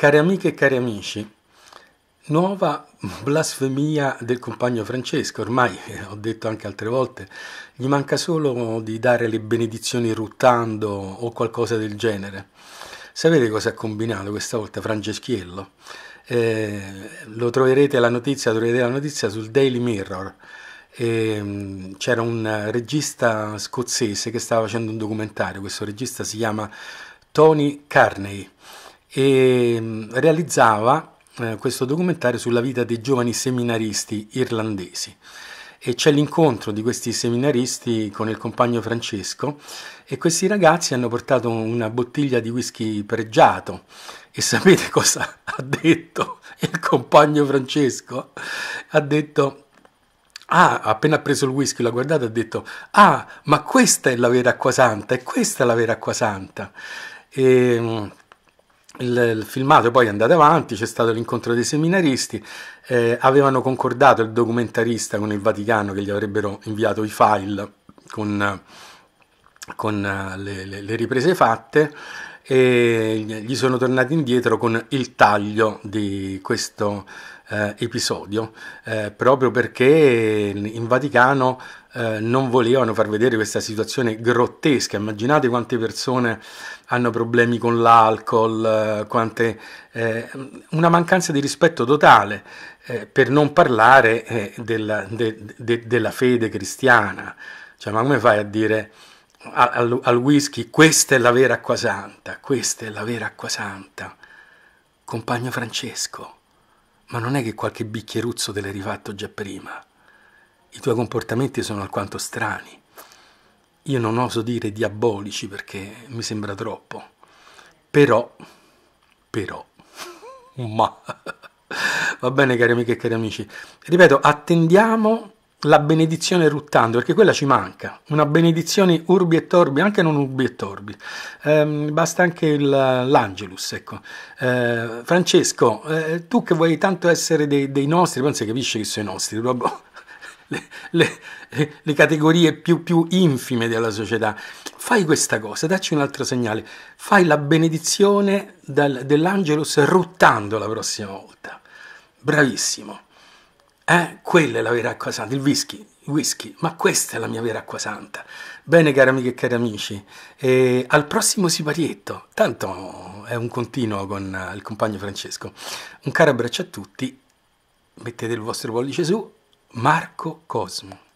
Cari amiche e cari amici, nuova blasfemia del compagno Francesco, ormai eh, ho detto anche altre volte, gli manca solo di dare le benedizioni ruttando o qualcosa del genere. Sapete cosa ha combinato questa volta Franceschiello? Eh, lo troverete la notizia, troverete la notizia sul Daily Mirror. Eh, c'era un regista scozzese che stava facendo un documentario, questo regista si chiama Tony Carney e mm, realizzava eh, questo documentario sulla vita dei giovani seminaristi irlandesi e c'è l'incontro di questi seminaristi con il compagno Francesco e questi ragazzi hanno portato una bottiglia di whisky pregiato e sapete cosa ha detto il compagno Francesco? Ha detto Ah, appena preso il whisky, l'ha guardato e ha detto: Ah, ma questa è la vera acqua santa, e questa la vera acqua santa. E, mm, il, filmato poi è andato avanti, c'è stato l'incontro dei seminaristi, eh, avevano concordato il documentarista con il Vaticano che gli avrebbero inviato i file con, con eh, le, le, le riprese fatte e gli sono tornati indietro con il taglio di questo eh, episodio, eh, proprio perché in Vaticano eh, non volevano far vedere questa situazione grottesca. Immaginate quante persone hanno problemi con l'alcol, eh, quante, eh, una mancanza di rispetto totale, eh, per non parlare della, de, de, della fede cristiana. Cioè, ma come fai a dire al, al whisky, questa è la vera acqua santa, questa è la vera acqua santa. Compagno Francesco, ma non è che qualche bicchieruzzo te l'hai rifatto già prima. I tuoi comportamenti sono alquanto strani. Io non oso dire diabolici perché mi sembra troppo. Però, però, ma... Va bene cari amiche e cari amici. Ripeto, attendiamo la benedizione ruttando, perché quella ci manca, una benedizione urbi e torbi, anche non urbi e torbi, ehm, basta anche il, l'Angelus, ecco. Eh, Francesco, eh, tu che vuoi tanto essere dei, dei, nostri, poi non si capisce chi sono i nostri, proprio le, le, le categorie più, più infime della società, fai questa cosa, dacci un altro segnale, fai la benedizione dal, dell'Angelus ruttando la prossima volta, bravissimo. Eh? Quella è la vera acqua santa, il whisky, il whisky, ma questa è la mia vera acqua santa. Bene, cari amiche e cari amici, e al prossimo siparietto, tanto è un continuo con eh, il compagno Francesco. Un caro abbraccio a tutti, mettete il vostro pollice su, Marco Cosmo.